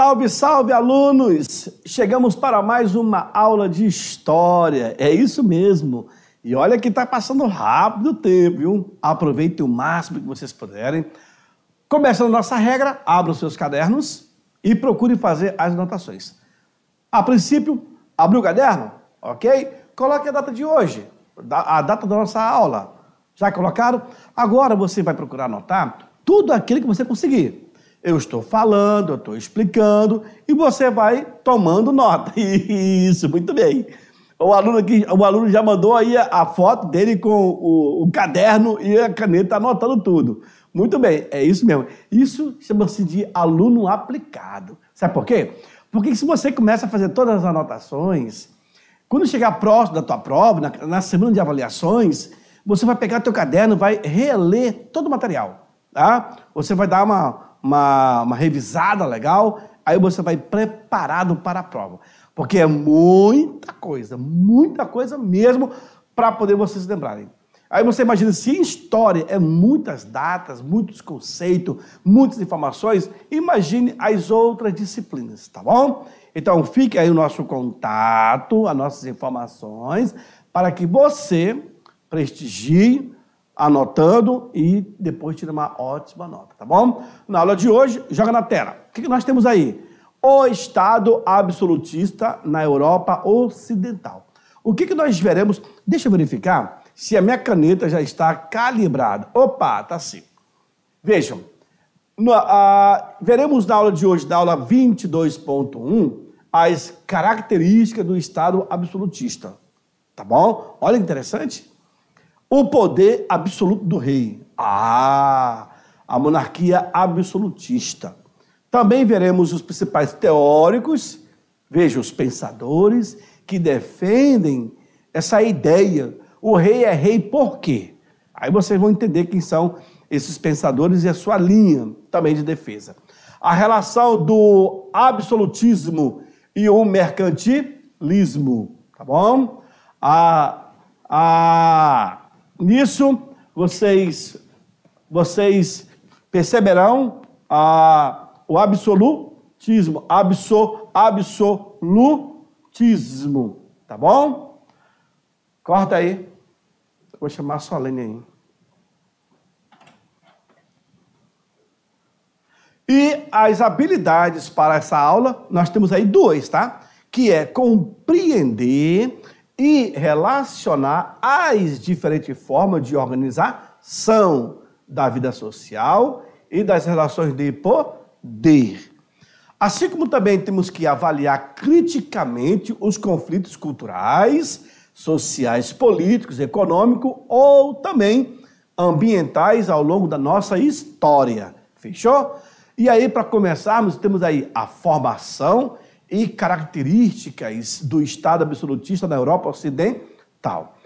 Salve, salve, alunos! Chegamos para mais uma aula de história. É isso mesmo. E olha que está passando rápido o tempo, viu? Aproveitem o máximo que vocês puderem. Começando nossa regra, abra os seus cadernos e procure fazer as anotações. A princípio, abra o caderno, ok? Coloque a data de hoje, a data da nossa aula. Já colocaram? Agora você vai procurar anotar tudo aquilo que você conseguir. Eu estou falando, eu estou explicando e você vai tomando nota. Isso, muito bem. O aluno, aqui, o aluno já mandou aí a, foto dele com o, o caderno e a caneta anotando tudo. Muito bem, é isso mesmo. Isso chama-se de aluno aplicado. Sabe por quê? Porque se você começa a fazer todas as anotações, quando chegar próximo da tua prova, na, na semana de avaliações, você vai pegar teu caderno, vai reler todo o material, tá? Você vai dar uma, uma, uma revisada legal, aí você vai preparado para a prova. Porque é muita coisa, muita coisa mesmo para poder vocês lembrarem. Aí você imagina, se história é muitas datas, muitos conceitos, muitas informações, imagine as outras disciplinas, tá bom? Então fique aí o nosso contato, as nossas informações, para que você prestigie anotando e depois tira uma ótima nota, tá bom? Na aula de hoje, joga na tela. O que nós temos aí? O Estado absolutista na Europa Ocidental. O que, que nós veremos? Deixa eu verificar se a minha caneta já está calibrada. Opa, tá sim. Vejam, no, ah, veremos na aula de hoje, na aula 22.1, as características do Estado absolutista. Tá bom? Olha que interessante o poder absoluto do rei. Ah, a monarquia absolutista. Também veremos os principais teóricos, veja, os pensadores que defendem essa ideia. O rei é rei por quê? Aí vocês vão entender quem são esses pensadores e a sua linha também de defesa. A relação do absolutismo e o mercantilismo, tá bom? A, a Nisso, vocês, vocês perceberão a, o absolutismo, abso, absolutismo, tá bom? Corta aí. Vou chamar a Solene aí. E as habilidades para essa aula, nós temos aí duas, tá? Que é compreender e relacionar as diferentes formas de organização da vida social e das relações de poder. Assim como também temos que avaliar criticamente os conflitos culturais, sociais, políticos, econômicos ou também ambientais ao longo da nossa história. Fechou? E aí, para começarmos, temos aí a formação e características do Estado absolutista na Europa Ocidental.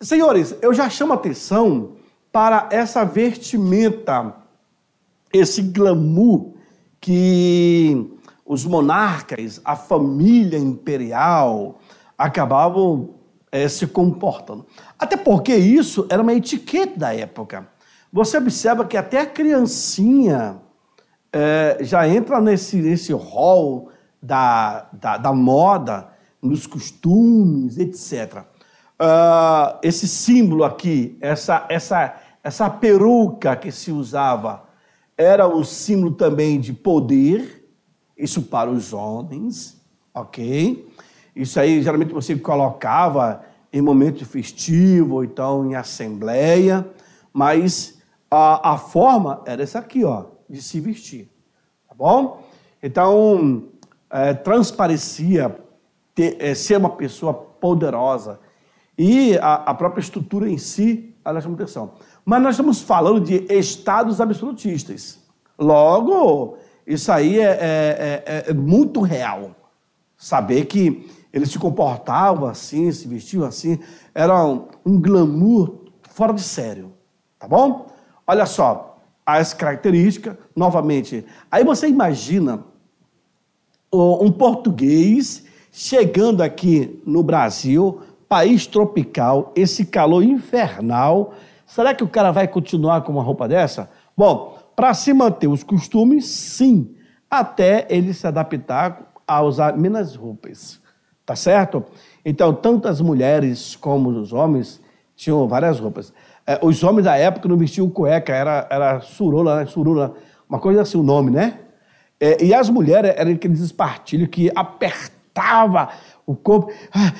Senhores, eu já chamo atenção para essa vestimenta, esse glamour que os monarcas, a família imperial acabavam é, se comportando. Até porque isso era uma etiqueta da época. Você observa que até a criancinha é, já entra nesse, nesse rol da, da, da moda, nos costumes, etc. Uh, ah, esse símbolo aqui, essa, essa, essa peruca que se usava, era o símbolo também de poder, isso para os homens, ok? Isso aí geralmente você colocava em momento festivo, ou então em assembleia, mas a, a forma era essa aqui, ó, de se vestir, tá bom? Então, é, transparecia ter, é, ser uma pessoa poderosa. E a, a própria estrutura em si, ela chama atenção. Mas nós estamos falando de estados absolutistas. Logo, isso aí é, é, é, é, é muito real. Saber que eles se comportavam assim, se vestiam assim, era um, um glamour fora de sério, tá bom? Olha só, as características, novamente. Aí você imagina um português chegando aqui no Brasil, país tropical, esse calor infernal. Será que o cara vai continuar com uma roupa dessa? Bom, para se manter os costumes, sim, até ele se adaptar a usar menos roupas. Tá certo? Então, tanto as mulheres como os homens tinham várias roupas. É, os homens da época não vestiam cueca, era, era surula, né? surula, uma coisa assim o nome, né? É, e as mulheres eram aqueles espartilhos que apertava o corpo, ah,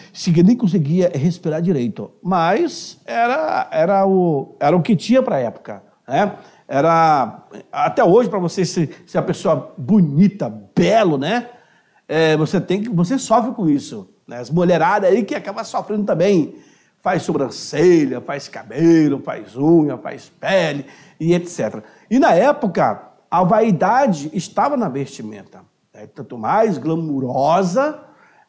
nem conseguia respirar direito. Mas era, era, o, era o que tinha para a época. Né? Era, até hoje, para você ser, ser uma pessoa bonita, belo, né? É, você tem que você sofre com isso. Né? As mulheradas aí que acabam sofrendo também. Faz sobrancelha, faz cabelo, faz unha, faz pele e etc. E na época, a vaidade estava na vestimenta, né? tanto mais glamurosa,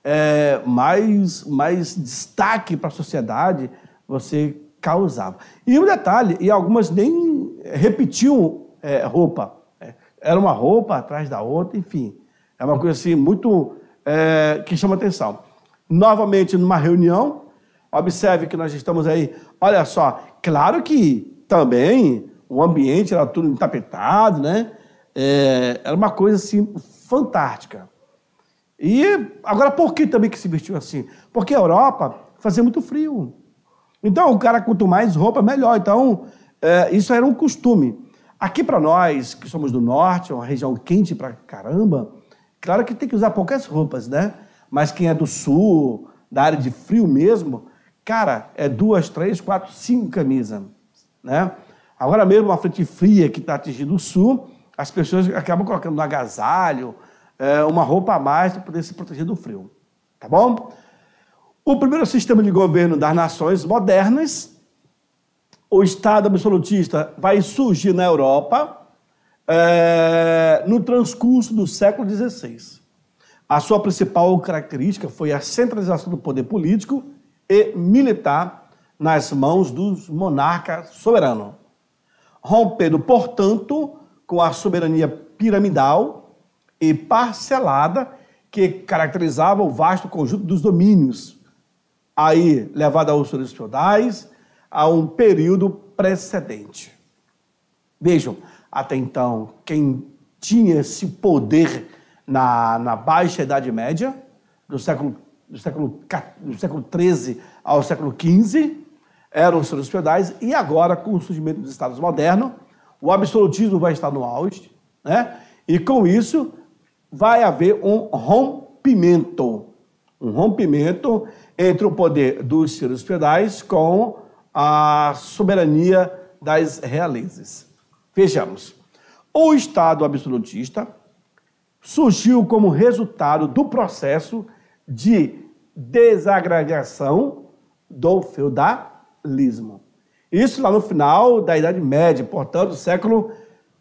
é, mais, mais destaque para a sociedade você causava. E um detalhe, e algumas nem repetiam é, roupa, né? era uma roupa atrás da outra, enfim, é uma coisa assim muito é, que chama atenção. Novamente, numa reunião, observe que nós estamos aí, olha só, claro que também o ambiente era tudo tapetado, né? É, era uma coisa assim fantástica. E agora, por que também que se vestiu assim? Porque a Europa fazia muito frio. Então, o cara, quanto mais roupa, melhor. Então, é, isso era um costume. Aqui para nós, que somos do norte, é uma região quente para caramba, claro que tem que usar poucas roupas, né? Mas quem é do sul, da área de frio mesmo, cara, é duas, três, quatro, cinco camisas, né? Agora mesmo, uma frente fria que está atingindo o sul, as pessoas acabam colocando um agasalho, é, uma roupa a mais para poder se proteger do frio. Tá bom? O primeiro sistema de governo das nações modernas, o Estado absolutista vai surgir na Europa é, no transcurso do século XVI. A sua principal característica foi a centralização do poder político e militar nas mãos dos monarcas soberano, rompendo, portanto, com a soberania piramidal e parcelada que caracterizava o vasto conjunto dos domínios, aí levado aos senhores feudais, a um período precedente. Vejam, até então, quem tinha esse poder na, na Baixa Idade Média, do século, do, século, do século XIII ao século XV, eram os senhores feudais, e agora, com o surgimento dos Estados modernos, o absolutismo vai estar no auge, né? E com isso vai haver um rompimento, um rompimento entre o poder dos tiros federais com a soberania das realezas. Vejamos. O Estado absolutista surgiu como resultado do processo de desagregação do feudalismo. Isso lá no final da Idade Média, portanto, do século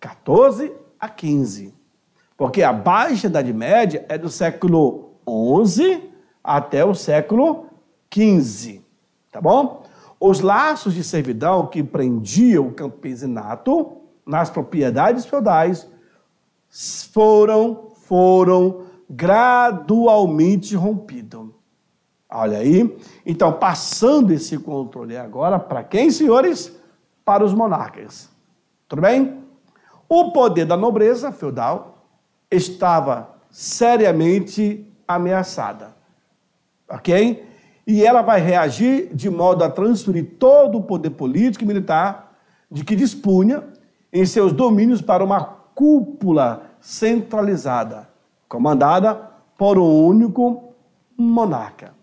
14 a 15. Porque a Baixa Idade Média é do século 11 até o século 15, tá bom? Os laços de servidão que prendiam o campesinato nas propriedades feudais foram foram gradualmente rompidos. Olha aí. Então, passando esse controle agora para quem, senhores? Para os monarcas. Tudo bem? O poder da nobreza feudal estava seriamente ameaçada. Ok? E ela vai reagir de modo a transferir todo o poder político e militar de que dispunha em seus domínios para uma cúpula centralizada, comandada por um único monarca.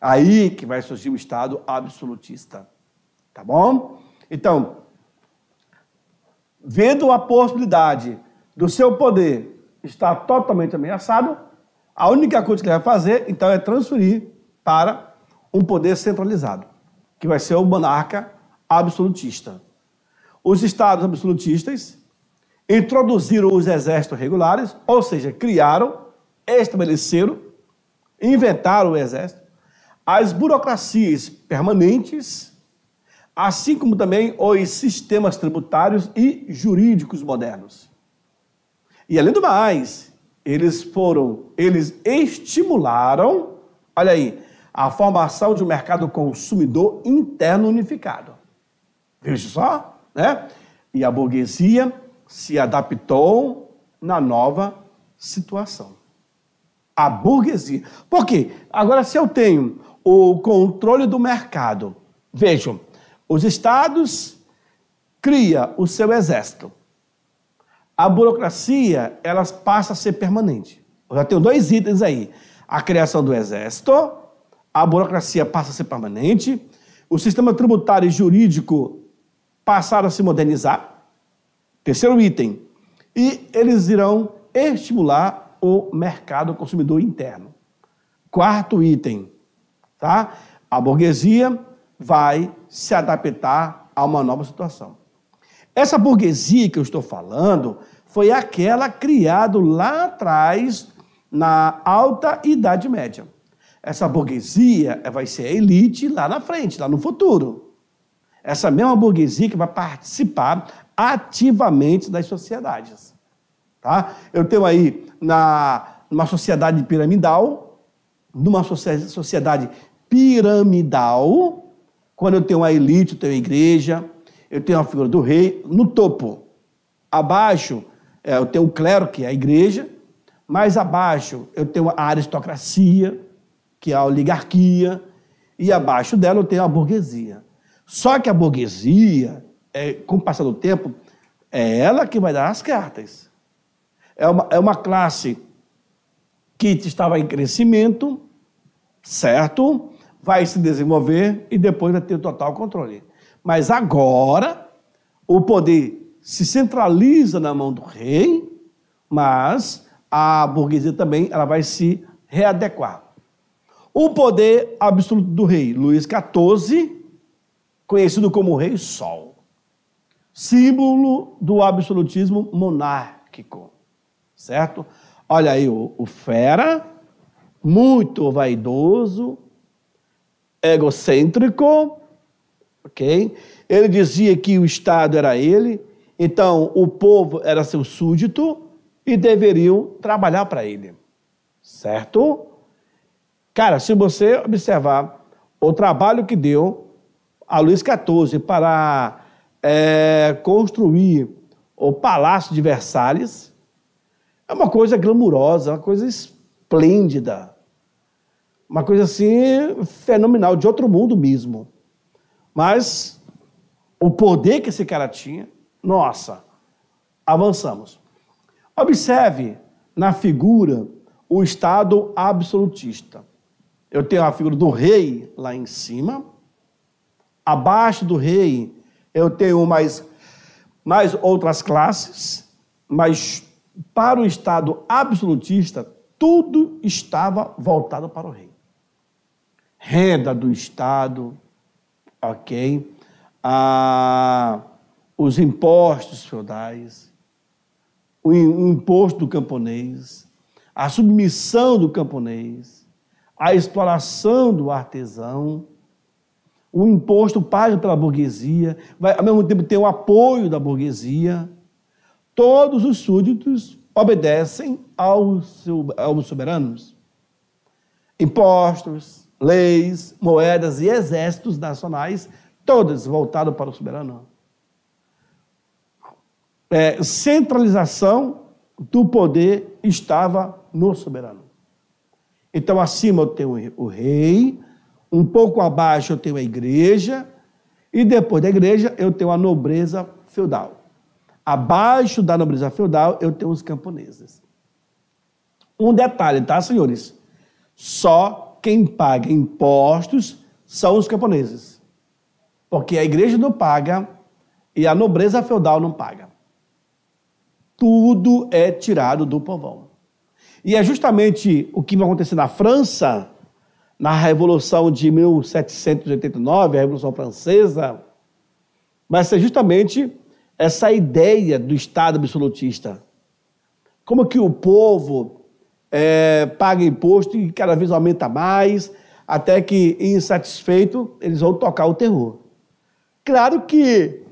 Aí que vai surgir o Estado absolutista. Tá bom? Então, vendo a possibilidade do seu poder estar totalmente ameaçado, a única coisa que ele vai fazer, então, é transferir para um poder centralizado, que vai ser o monarca absolutista. Os estados absolutistas introduziram os exércitos regulares, ou seja, criaram, estabeleceram, inventaram o exército, as burocracias permanentes, assim como também os sistemas tributários e jurídicos modernos. E além do mais, eles foram, eles estimularam, olha aí, a formação de um mercado consumidor interno unificado. Veja só, né? E a burguesia se adaptou na nova situação a burguesia. Por quê? Agora, se eu tenho o controle do mercado, vejam, os estados cria o seu exército. A burocracia, ela passa a ser permanente. Eu já tenho dois itens aí. A criação do exército, a burocracia passa a ser permanente, o sistema tributário e jurídico passaram a se modernizar. Terceiro item. E eles irão estimular o mercado consumidor interno. Quarto item, tá? A burguesia vai se adaptar a uma nova situação. Essa burguesia que eu estou falando foi aquela criada lá atrás na alta Idade Média. Essa burguesia vai ser a elite lá na frente, lá no futuro. Essa mesma burguesia que vai participar ativamente das sociedades. Tá? Eu tenho aí na, numa sociedade piramidal, numa sociedade piramidal, quando eu tenho a elite, eu tenho a igreja, eu tenho a figura do rei no topo. Abaixo, é, eu tenho o clero, que é a igreja, mais abaixo eu tenho a aristocracia, que é a oligarquia, e abaixo dela eu tenho a burguesia. Só que a burguesia, é, com o passar do tempo, é ela que vai dar as cartas. É uma, é uma classe que estava em crescimento, certo? Vai se desenvolver e depois vai ter total controle. Mas agora, o poder se centraliza na mão do rei, mas a burguesia também ela vai se readequar. O poder absoluto do rei, Luís XIV, conhecido como Rei Sol, símbolo do absolutismo monárquico certo? Olha aí o, o fera, muito vaidoso, egocêntrico, ok? Ele dizia que o Estado era ele, então o povo era seu súdito e deveriam trabalhar para ele, certo? Cara, se você observar o trabalho que deu a Luís XIV para é, construir o Palácio de Versalhes, é uma coisa glamurosa, uma coisa esplêndida. Uma coisa assim fenomenal, de outro mundo mesmo. Mas o poder que esse cara tinha, nossa, avançamos. Observe na figura o Estado absolutista. Eu tenho a figura do rei lá em cima, abaixo do rei eu tenho mais, mais outras classes, mais para o Estado absolutista, tudo estava voltado para o rei. Renda do Estado, ok? Ah, os impostos feudais, o imposto do camponês, a submissão do camponês, a exploração do artesão, o imposto pago pela burguesia, vai, ao mesmo tempo tem o apoio da burguesia, todos os súditos obedecem aos, soberanos. Impostos, leis, moedas e exércitos nacionais, todas voltadas para o soberano. É, centralização do poder estava no soberano. Então, acima eu tenho o rei, um pouco abaixo eu tenho a igreja, e depois da igreja eu tenho a nobreza feudal. Abaixo da nobreza feudal, eu tenho os camponeses. Um detalhe, tá, senhores? Só quem paga impostos são os camponeses. Porque a igreja não paga e a nobreza feudal não paga. Tudo é tirado do povão. E é justamente o que vai acontecer na França, na Revolução de 1789, a Revolução Francesa, vai ser justamente essa ideia do Estado absolutista. Como que o povo é, paga imposto e cada vez aumenta mais, até que, insatisfeito, eles vão tocar o terror. Claro que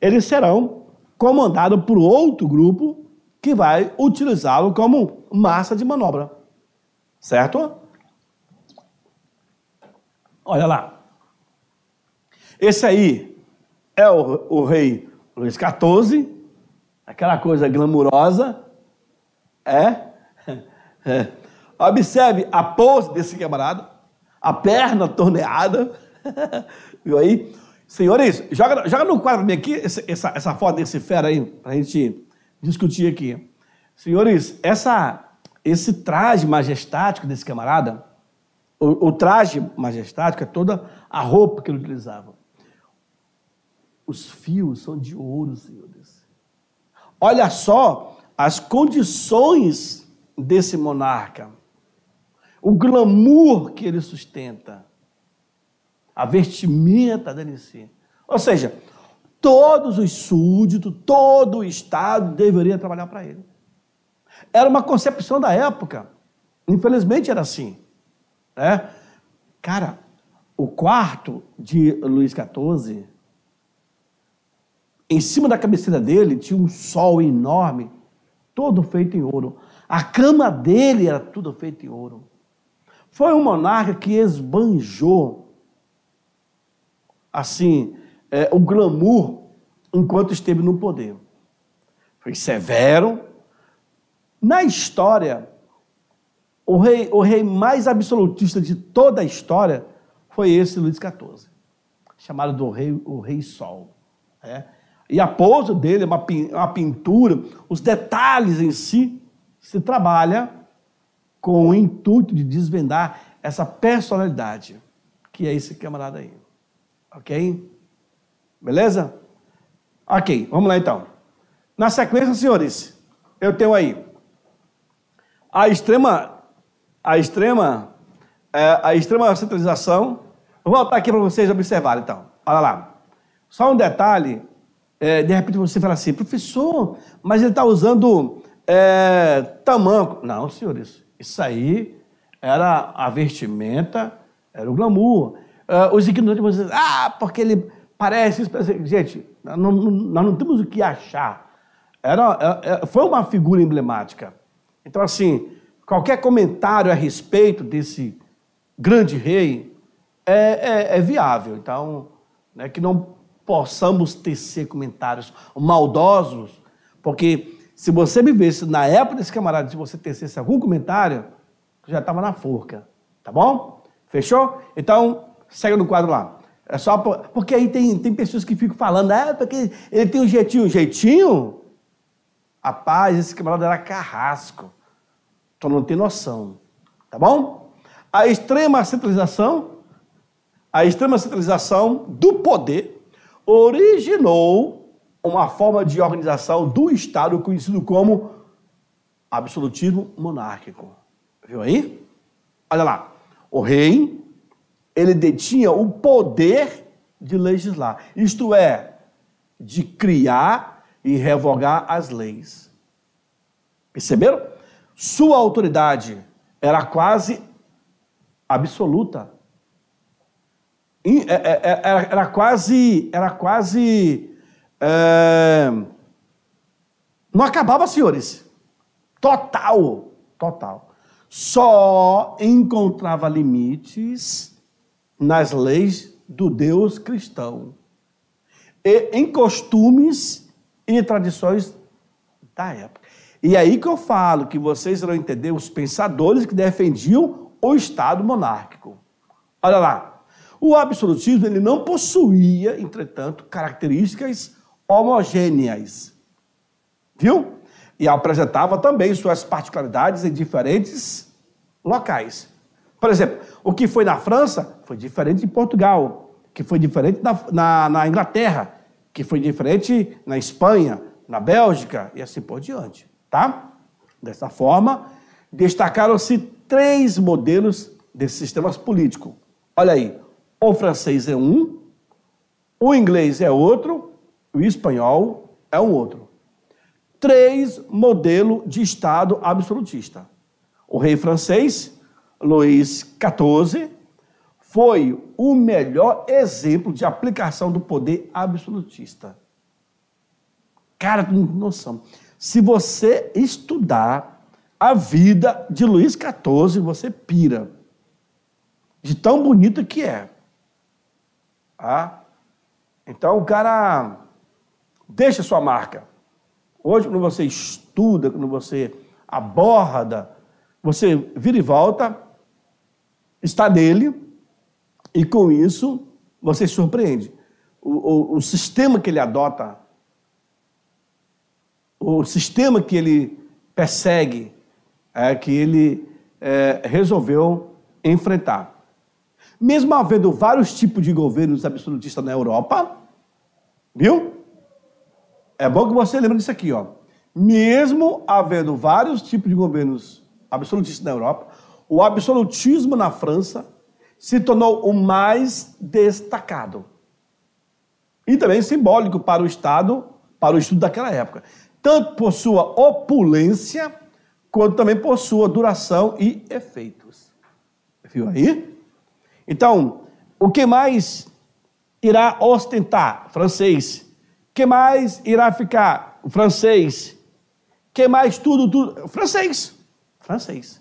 eles serão comandados por outro grupo que vai utilizá-lo como massa de manobra. Certo? Olha lá. Esse aí é o, o rei Luiz 14, aquela coisa glamurosa, é, é. Observe a pose desse quebrado, a perna torneada, viu aí? Senhores, joga, joga no quadro aqui essa, essa foto desse fera aí, para a gente discutir aqui. Senhores, essa, esse traje majestático desse camarada, o, o traje majestático é toda a roupa que ele utilizava. Os fios são de ouro, Senhor Deus. Olha só as condições desse monarca, o glamour que ele sustenta, a vestimenta dele em si. Ou seja, todos os súditos, todo o Estado deveria trabalhar para ele. Era uma concepção da época. Infelizmente era assim. Né? Cara, o quarto de Luís XIV em cima da cabeceira dele tinha um sol enorme, todo feito em ouro. A cama dele era tudo feito em ouro. Foi um monarca que esbanjou, assim, é, o glamour enquanto esteve no poder. Foi severo. Na história, o rei, o rei mais absolutista de toda a história foi esse Luís XIV, chamado do rei, o Rei Sol. É? E a pousa dele, uma, uma pintura, os detalhes em si, se trabalha com o intuito de desvendar essa personalidade, que é esse camarada aí. Ok? Beleza? Ok, vamos lá então. Na sequência, senhores, eu tenho aí a extrema, a extrema, é, a extrema centralização. Vou voltar aqui para vocês observarem então. Olha lá. Só um detalhe é, de repente você fala assim, professor, mas ele está usando é, tamanco. Não, senhores, isso aí era a vestimenta, era o glamour. É, os ignorantes vão dizer, ah, porque ele parece... Gente, nós não, nós não temos o que achar. Era, é, é, foi uma figura emblemática. Então, assim, qualquer comentário a respeito desse grande rei é, é, é viável. Então, né, que não possamos tecer comentários maldosos, porque se você vivesse na época desse camarada, se você tecesse algum comentário, já estava na forca, tá bom? Fechou? Então, segue no quadro lá. É só por... porque aí tem, tem pessoas que ficam falando, é porque ele tem um jeitinho, um jeitinho? Rapaz, esse camarada era carrasco. Então não tem noção, tá bom? A extrema centralização, a extrema centralização do poder, originou uma forma de organização do Estado conhecido como absolutismo monárquico. Viu aí? Olha lá. O rei, ele detinha o poder de legislar, isto é, de criar e revogar as leis. Perceberam? Sua autoridade era quase absoluta. É, é, é, era quase. Era quase. É... Não acabava, senhores. Total. Total. Só encontrava limites nas leis do Deus cristão e em costumes e tradições da época. E aí que eu falo que vocês irão entender os pensadores que defendiam o Estado monárquico. Olha lá, o absolutismo ele não possuía, entretanto, características homogêneas. Viu? E apresentava também suas particularidades em diferentes locais. Por exemplo, o que foi na França foi diferente de Portugal, que foi diferente na, na, na Inglaterra, que foi diferente na Espanha, na Bélgica e assim por diante. Tá? Dessa forma, destacaram-se três modelos de sistemas políticos. Olha aí, o francês é um, o inglês é outro, o espanhol é um outro. Três modelos de Estado absolutista. O rei francês, Luís XIV, foi o melhor exemplo de aplicação do poder absolutista. Cara, tu não tem noção. Se você estudar a vida de Luís XIV, você pira. De tão bonita que é. Ah? Então o cara deixa sua marca. Hoje, quando você estuda, quando você aborda, você vira e volta, está nele, e com isso você surpreende. O, o, o sistema que ele adota, o sistema que ele persegue, é que ele é, resolveu enfrentar mesmo havendo vários tipos de governos absolutistas na Europa, viu? É bom que você lembre disso aqui, ó. Mesmo havendo vários tipos de governos absolutistas na Europa, o absolutismo na França se tornou o mais destacado. E também simbólico para o Estado, para o estudo daquela época. Tanto por sua opulência, quanto também por sua duração e efeitos. Viu aí? Então, o que mais irá ostentar? Francês. O que mais irá ficar? Francês. O que mais tudo, tudo? Francês. Francês.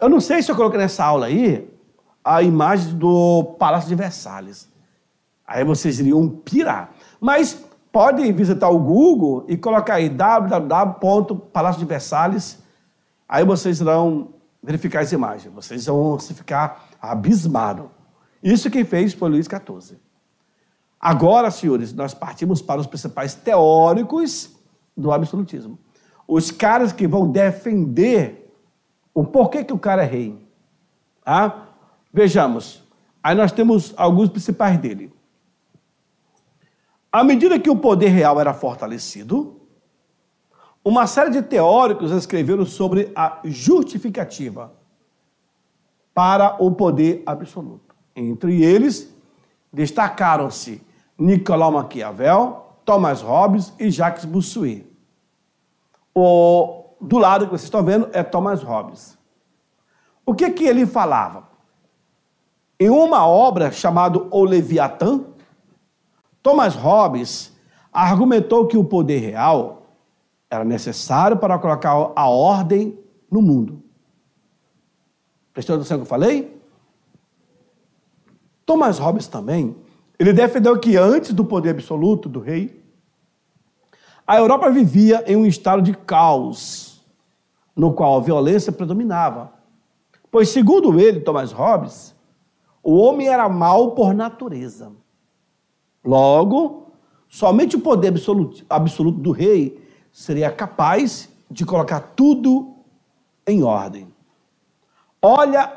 Eu não sei se eu coloquei nessa aula aí a imagem do Palácio de Versalhes. Aí vocês iriam pirar. Mas pode visitar o Google e colocar aí www.palaciodeversalhes. Aí vocês irão verificar as imagens. Vocês vão se ficar abismaram. Isso quem fez foi Luiz XIV. Agora, senhores, nós partimos para os principais teóricos do absolutismo. Os caras que vão defender o porquê que o cara é rei. Ah, vejamos, aí nós temos alguns principais dele. À medida que o poder real era fortalecido, uma série de teóricos escreveram sobre a justificativa para o poder absoluto. Entre eles, destacaram-se Nicolau Maquiavel, Thomas Hobbes e Jacques Bossuet. O, do lado que vocês estão vendo é Thomas Hobbes. O que, que ele falava? Em uma obra chamada O Leviatã, Thomas Hobbes argumentou que o poder real era necessário para colocar a ordem no mundo. Prestou atenção que eu falei? Thomas Hobbes também, ele defendeu que antes do poder absoluto do rei, a Europa vivia em um estado de caos, no qual a violência predominava. Pois, segundo ele, Thomas Hobbes, o homem era mau por natureza. Logo, somente o poder absoluto, absoluto do rei seria capaz de colocar tudo em ordem. Olha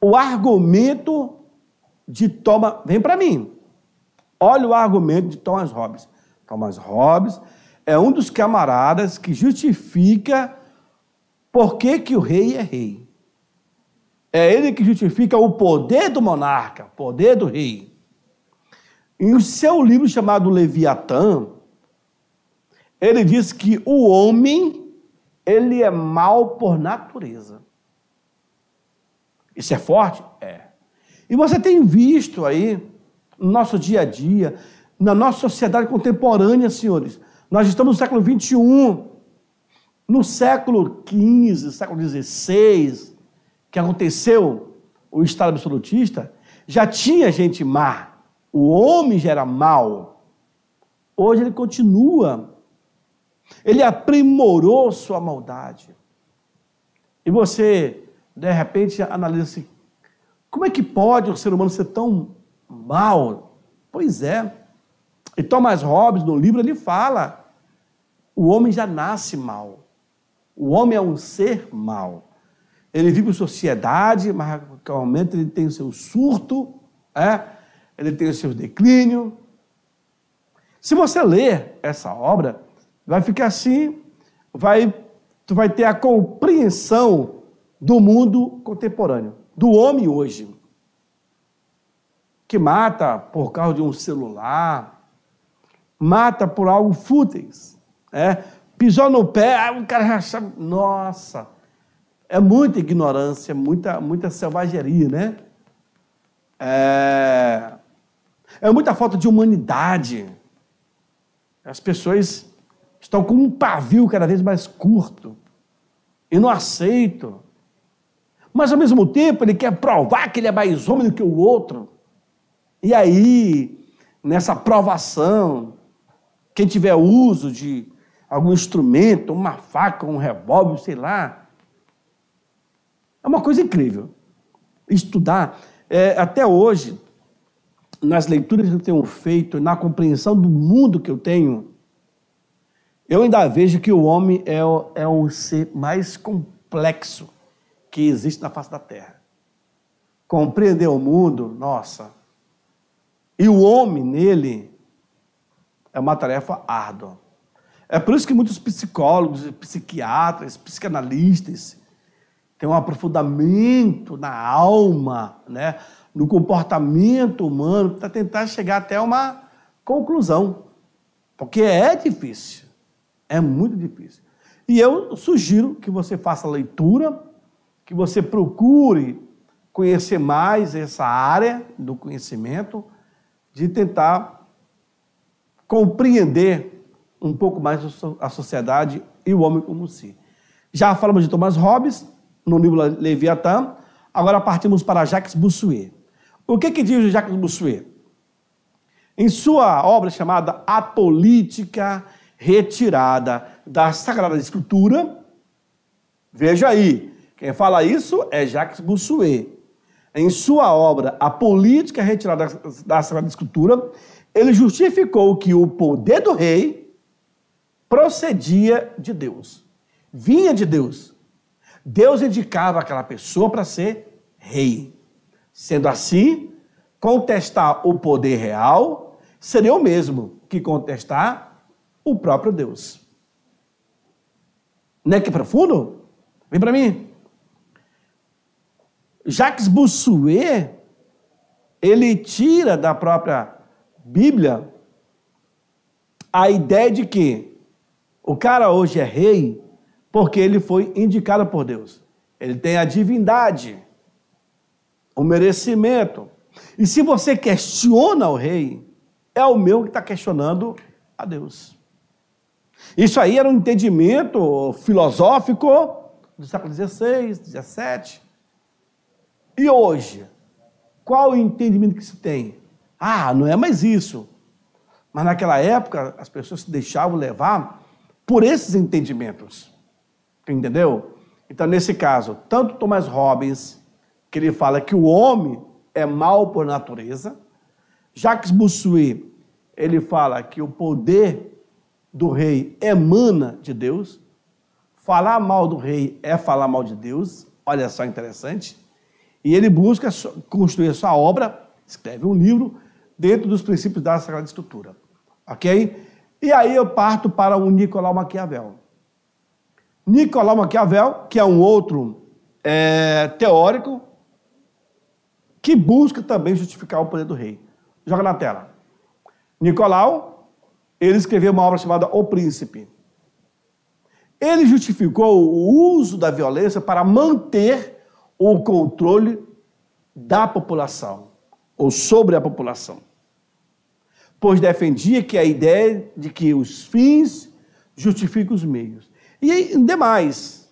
o argumento de Thomas. Vem para mim. Olha o argumento de Thomas Hobbes. Thomas Hobbes é um dos camaradas que justifica por que, que o rei é rei. É ele que justifica o poder do monarca, o poder do rei. Em seu livro chamado Leviatã, ele diz que o homem ele é mau por natureza. Isso é forte? É. E você tem visto aí, no nosso dia a dia, na nossa sociedade contemporânea, senhores, nós estamos no século 21, no século XV, século XVI, que aconteceu o Estado absolutista, já tinha gente má. O homem já era mal. Hoje ele continua. Ele aprimorou sua maldade. E você de repente analisa assim: como é que pode o ser humano ser tão mal? Pois é. E Thomas Hobbes, no livro, ele fala: o homem já nasce mal. O homem é um ser mal. Ele vive em sociedade, mas realmente ele tem o seu surto, é? ele tem o seu declínio. Se você ler essa obra, vai ficar assim, vai, tu vai ter a compreensão do mundo contemporâneo, do homem hoje, que mata por causa de um celular, mata por algo fúteis, é, pisou no pé, o cara já nossa, é muita ignorância, muita, muita selvageria, né? É, é muita falta de humanidade. As pessoas estão com um pavio cada vez mais curto e não aceitam mas ao mesmo tempo ele quer provar que ele é mais homem do que o outro. E aí, nessa provação, quem tiver uso de algum instrumento, uma faca, um revólver, sei lá, é uma coisa incrível. Estudar. É, até hoje, nas leituras que eu tenho feito, na compreensão do mundo que eu tenho, eu ainda vejo que o homem é o, é o ser mais complexo que existe na face da terra. Compreender o mundo, nossa. E o homem nele é uma tarefa árdua. É por isso que muitos psicólogos, psiquiatras, psicanalistas têm um aprofundamento na alma, né? no comportamento humano, para tentar chegar até uma conclusão. Porque é difícil. É muito difícil. E eu sugiro que você faça a leitura que você procure conhecer mais essa área do conhecimento, de tentar compreender um pouco mais a sociedade e o homem como si. Já falamos de Thomas Hobbes, no livro Leviatã, agora partimos para Jacques Boussuet. O que, que diz Jacques Boussuet? Em sua obra chamada A Política Retirada da Sagrada Escritura, veja aí, quem fala isso é Jacques Boussuet. Em sua obra A Política Retirada da Sagrada Escritura, ele justificou que o poder do rei procedia de Deus, vinha de Deus. Deus indicava aquela pessoa para ser rei. Sendo assim, contestar o poder real seria o mesmo que contestar o próprio Deus. Não é que profundo? Vem para mim. Jacques Bossuet, ele tira da própria Bíblia a ideia de que o cara hoje é rei porque ele foi indicado por Deus. Ele tem a divindade, o merecimento. E se você questiona o rei, é o meu que está questionando a Deus. Isso aí era um entendimento filosófico do século XVI, XVII. E hoje? Qual o entendimento que se tem? Ah, não é mais isso. Mas naquela época, as pessoas se deixavam levar por esses entendimentos. Entendeu? Então, nesse caso, tanto Thomas Hobbes, que ele fala que o homem é mal por natureza, Jacques Boussouet, ele fala que o poder do rei emana de Deus, falar mal do rei é falar mal de Deus, olha só interessante. E ele busca construir a sua obra, escreve um livro, dentro dos princípios da Sagrada Estrutura, Ok? E aí eu parto para o Nicolau Maquiavel. Nicolau Maquiavel, que é um outro é, teórico, que busca também justificar o poder do rei. Joga na tela. Nicolau, ele escreveu uma obra chamada O Príncipe. Ele justificou o uso da violência para manter o controle da população ou sobre a população, pois defendia que a ideia de que os fins justificam os meios. E demais,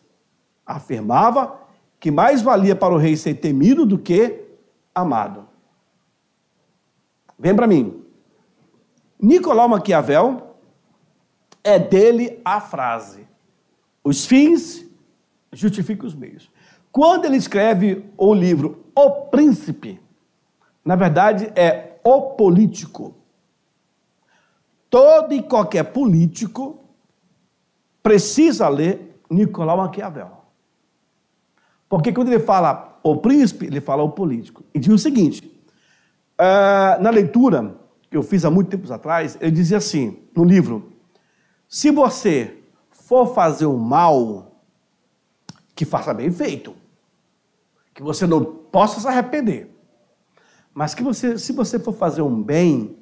afirmava que mais valia para o rei ser temido do que amado. Vem para mim. Nicolau Maquiavel é dele a frase: os fins justificam os meios. Quando ele escreve o livro O Príncipe, na verdade é O Político. Todo e qualquer político precisa ler Nicolau Maquiavel. Porque quando ele fala o príncipe, ele fala o político. E diz o seguinte: uh, na leitura que eu fiz há muito tempos atrás, ele dizia assim no livro: se você for fazer o mal, que faça bem feito que você não possa se arrepender. Mas que você, se você for fazer um bem,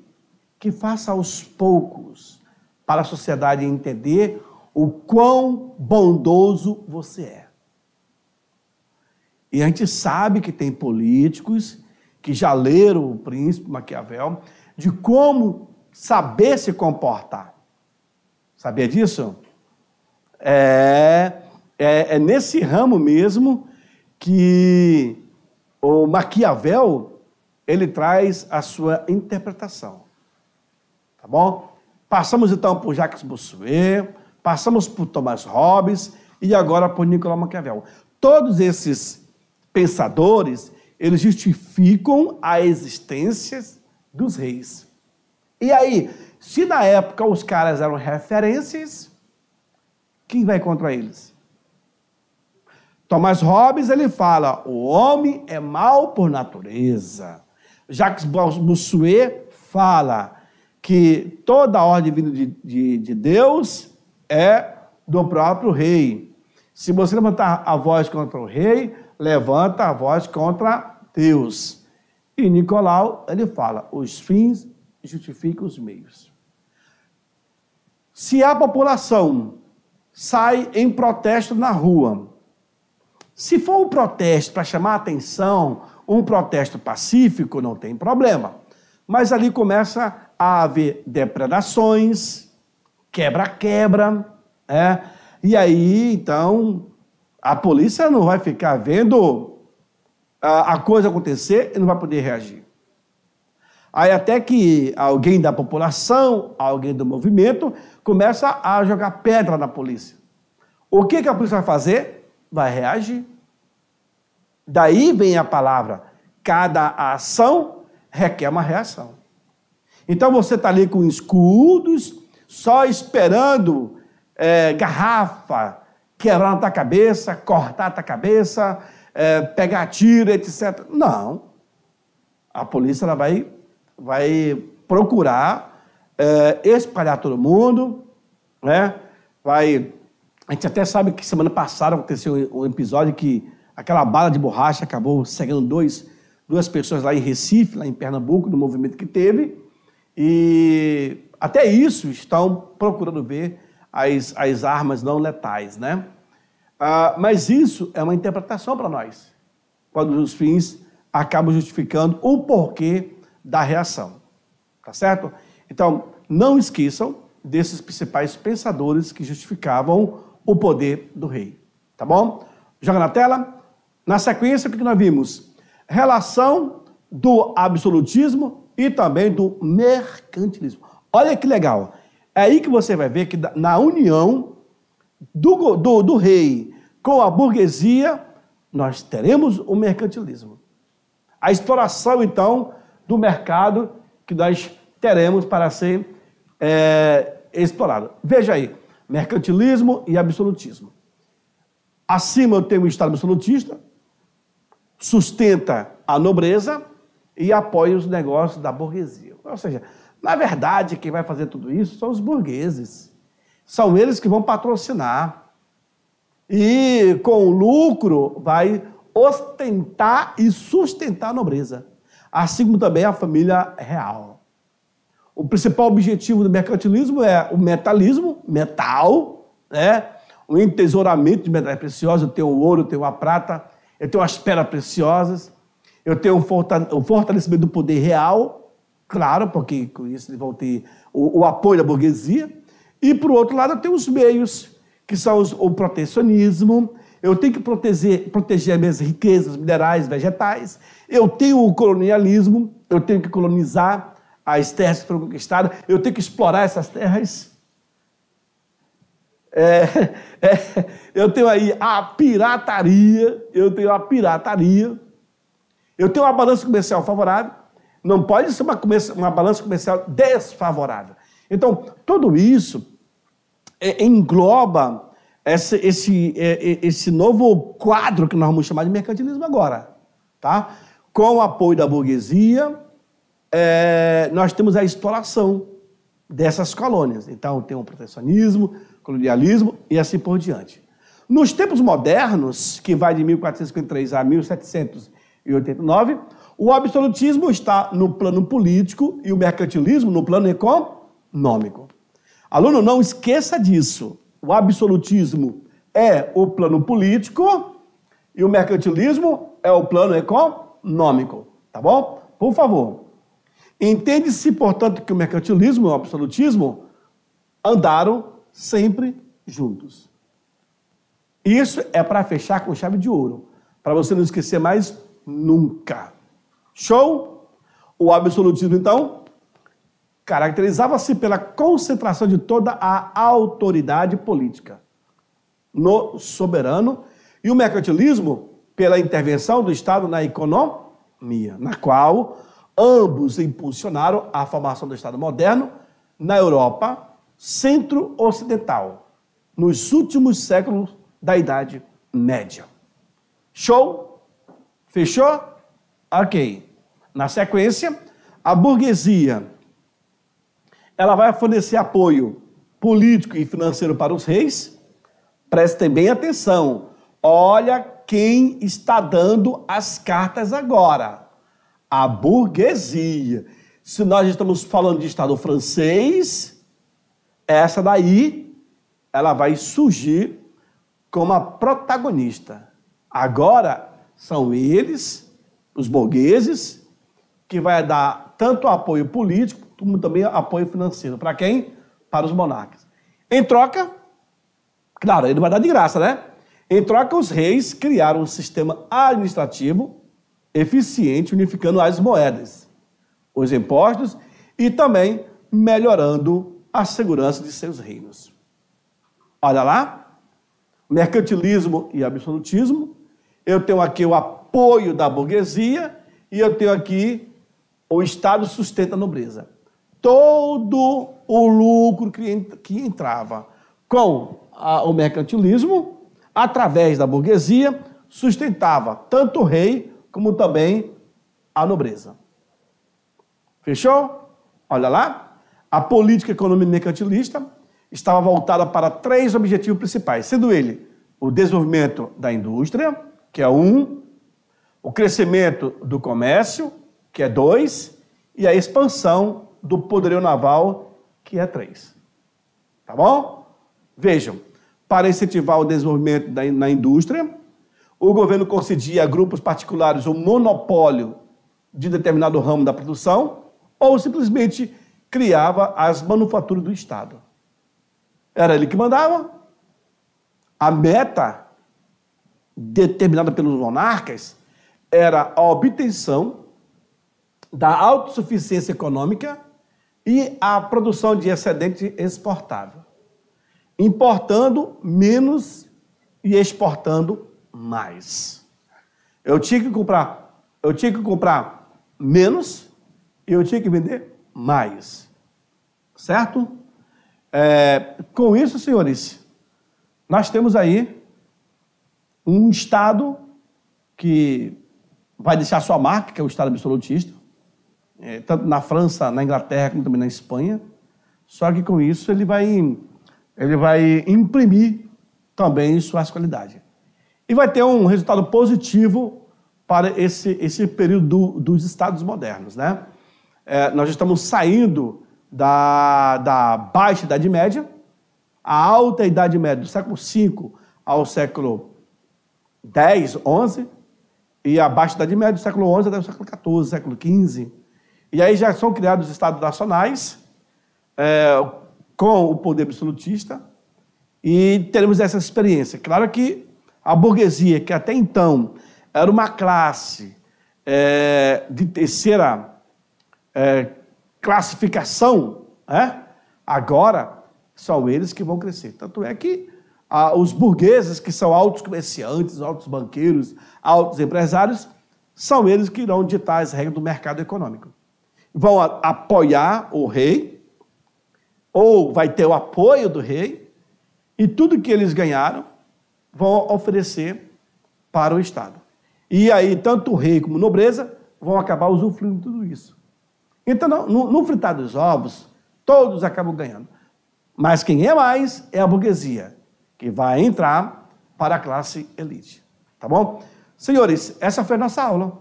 que faça aos poucos, para a sociedade entender o quão bondoso você é. E a gente sabe que tem políticos que já leram o Príncipe Maquiavel de como saber se comportar. Sabia disso? É, é, é nesse ramo mesmo que o Maquiavel ele traz a sua interpretação. Tá bom? Passamos então por Jacques Bossuet, passamos por Thomas Hobbes e agora por Nicolau Maquiavel. Todos esses pensadores, eles justificam a existência dos reis. E aí, se na época os caras eram referências, quem vai contra eles? Thomas Hobbes ele fala: o homem é mal por natureza. Jacques Bossuet fala que toda a ordem vinda de, de, de Deus é do próprio rei. Se você levantar a voz contra o rei, levanta a voz contra Deus. E Nicolau, ele fala: os fins justificam os meios. Se a população sai em protesto na rua se for um protesto para chamar atenção, um protesto pacífico, não tem problema. Mas ali começa a haver depredações, quebra-quebra, é? e aí então a polícia não vai ficar vendo a, coisa acontecer e não vai poder reagir. Aí até que alguém da população, alguém do movimento, começa a jogar pedra na polícia. O que, que a polícia vai fazer? Vai reagir. Daí vem a palavra. Cada ação requer uma reação. Então você está ali com escudos, só esperando é, garrafa quebrar na tua cabeça, cortar a tua cabeça, é, pegar tiro, etc. Não. A polícia ela vai, vai procurar é, espalhar todo mundo, né? Vai. A gente até sabe que semana passada aconteceu um episódio que Aquela bala de borracha acabou cegando dois, duas pessoas lá em Recife, lá em Pernambuco, no movimento que teve. E até isso estão procurando ver as, as armas não letais, né? Ah, mas isso é uma interpretação para nós, quando os fins acabam justificando o porquê da reação, tá certo? Então, não esqueçam desses principais pensadores que justificavam o poder do rei, tá bom? Joga na tela. Na sequência, o que nós vimos? Relação do absolutismo e também do mercantilismo. Olha que legal. É aí que você vai ver que na união do, do, do rei com a burguesia, nós teremos o mercantilismo. A exploração, então, do mercado que nós teremos para ser é, explorado. Veja aí, mercantilismo e absolutismo. Acima eu tenho o Estado absolutista, sustenta a nobreza e apoia os negócios da burguesia. Ou seja, na verdade, quem vai fazer tudo isso são os burgueses. São eles que vão patrocinar. E com o lucro vai ostentar e sustentar a nobreza, assim como também a família real. O principal objetivo do mercantilismo é o metalismo, metal, né? o entesouramento de metais preciosos, eu o ouro, eu a prata, eu tenho as pedras preciosas, eu tenho o fortalecimento do poder real, claro, porque com isso eles vão ter o, o apoio da burguesia, e por outro lado eu tenho os meios, que são os, o protecionismo, eu tenho que proteger, proteger as minhas riquezas minerais, vegetais, eu tenho o colonialismo, eu tenho que colonizar as terras que foram conquistadas, eu tenho que explorar essas terras, é, é, eu tenho aí a pirataria, eu tenho a pirataria, eu tenho uma balança comercial favorável, não pode ser uma, uma balança comercial desfavorável. Então, tudo isso é, engloba esse esse, é, é, esse novo quadro que nós vamos chamar de mercantilismo agora. Tá? Com o apoio da burguesia, é, nós temos a exploração dessas colônias. Então, tem o protecionismo, colonialismo e assim por diante. Nos tempos modernos, que vai de 1453 a 1789, o absolutismo está no plano político e o mercantilismo no plano econômico. Aluno, não esqueça disso. O absolutismo é o plano político e o mercantilismo é o plano econômico, tá bom? Por favor. Entende-se, portanto, que o mercantilismo e o absolutismo andaram sempre juntos. Isso é para fechar com chave de ouro, para você não esquecer mais nunca. Show? O absolutismo, então, caracterizava-se pela concentração de toda a autoridade política no soberano e o mercantilismo pela intervenção do Estado na economia, na qual ambos impulsionaram a formação do Estado moderno na Europa centro-ocidental nos últimos séculos da Idade Média. Show? Fechou? Ok. Na sequência, a burguesia ela vai fornecer apoio político e financeiro para os reis. Prestem bem atenção. Olha quem está dando as cartas agora. A burguesia. Se nós estamos falando de Estado francês, essa daí ela vai surgir como a protagonista. Agora são eles, os burgueses, que vai dar tanto apoio político como também apoio financeiro. Para quem? Para os monarcas. Em troca, claro, ele vai dar de graça, né? Em troca, os reis criaram um sistema administrativo eficiente, unificando as moedas, os impostos e também melhorando a segurança de seus reinos. Olha lá, mercantilismo e absolutismo. Eu tenho aqui o apoio da burguesia e eu tenho aqui o Estado sustenta a nobreza. Todo o lucro que entrava com o mercantilismo, através da burguesia, sustentava tanto o rei como também a nobreza. Fechou? Olha lá. A política econômica mercantilista estava voltada para três objetivos principais, sendo ele o desenvolvimento da indústria, que é um, o crescimento do comércio, que é dois, e a expansão do poderio naval, que é três. Tá bom? Vejam, para incentivar o desenvolvimento da, na indústria, o governo concedia a grupos particulares o monopólio de determinado ramo da produção, ou simplesmente criava as manufaturas do Estado. Era ele que mandava. A meta determinada pelos monarcas era a obtenção da autossuficiência econômica e a produção de excedente exportável, importando menos e exportando mais. Eu tinha que comprar, eu tinha que comprar menos e eu tinha que vender mais. Certo? É, com isso, senhores, nós temos aí um Estado que vai deixar sua marca, que é o Estado absolutista, é, tanto na França, na Inglaterra, como também na Espanha. Só que com isso ele vai, ele vai imprimir também suas qualidades. E vai ter um resultado positivo para esse, esse período do, dos Estados modernos, né? é, nós estamos saindo da, da baixa Idade Média, a alta Idade Média, do século V ao século X, XI, e a baixa Idade Média, do século XI até o século XIV, século XV. E aí já são criados os Estados Nacionais, é, com o poder absolutista, e teremos essa experiência. Claro que a burguesia, que até então era uma classe é, de terceira é, classificação, é? agora são eles que vão crescer. Tanto é que ah, os burgueses, que são altos comerciantes, altos banqueiros, altos empresários, são eles que irão ditar as regras do mercado econômico. Vão a, apoiar o rei, ou vai ter o apoio do rei, e tudo que eles ganharam vão oferecer para o Estado. E aí, tanto o rei como a nobreza vão acabar usufruindo de tudo isso. Então, no, no fritar dos ovos, todos acabam ganhando. Mas quem é mais é a burguesia, que vai entrar para a classe elite. Tá bom? Senhores, essa foi a nossa aula.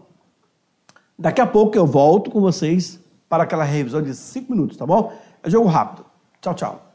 Daqui a pouco eu volto com vocês para aquela revisão de cinco minutos, tá bom? É jogo rápido. Tchau, tchau.